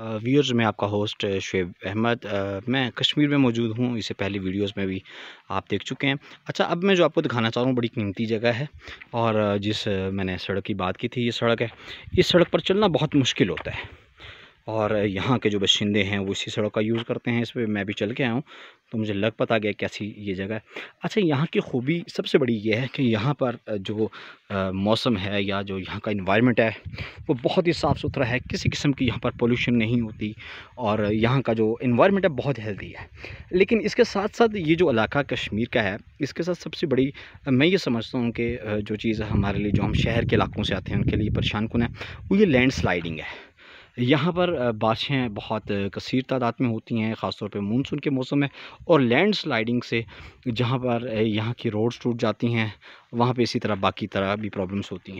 viewers मैं आपका host Shoaib Ahmad मैं कश्मीर में मौजूद हूँ इससे पहले वीडियोस में भी आप देख चुके हैं अच्छा अब मैं जो आपको दिखाना चाह रहा हूँ बड़ी कीमती जगह है और जिस मैंने सड़क की बात की थी ये सड़क है इस सड़क पर चलना बहुत मुश्किल होता है और यहाँ के जो बशिंदे हैं वो इसी सड़क का यूज़ करते हैं इस पर मैं भी चल के आया हूँ तो मुझे लग पता गया कैसी ये जगह है अच्छा यहाँ की खूबी सबसे बड़ी ये है कि यहाँ पर जो आ, मौसम है या जो यहाँ का इन्वायरमेंट है वो बहुत ही साफ़ सुथरा है किसी किस्म की यहाँ पर पोल्यूशन नहीं होती और यहाँ का जो इन्वायरमेंट है बहुत हेल्दी है लेकिन इसके साथ साथ ये जो इलाका कश्मीर का है इसके साथ सबसे बड़ी मैं ये समझता हूँ कि जो चीज़ हमारे लिए जो हम शहर के इलाकों से आते हैं उनके लिए परेशान कौन है वो ये लैंड स्लाइडिंग है यहाँ पर बारिशें बहुत कसर तादाद में होती हैं ख़ासतौर पर मानसून के मौसम में और लैंड स्लाइडिंग से जहाँ पर यहाँ की रोड्स टूट जाती हैं वहाँ पर इसी तरह बाकी तरह भी प्रॉब्लम्स होती हैं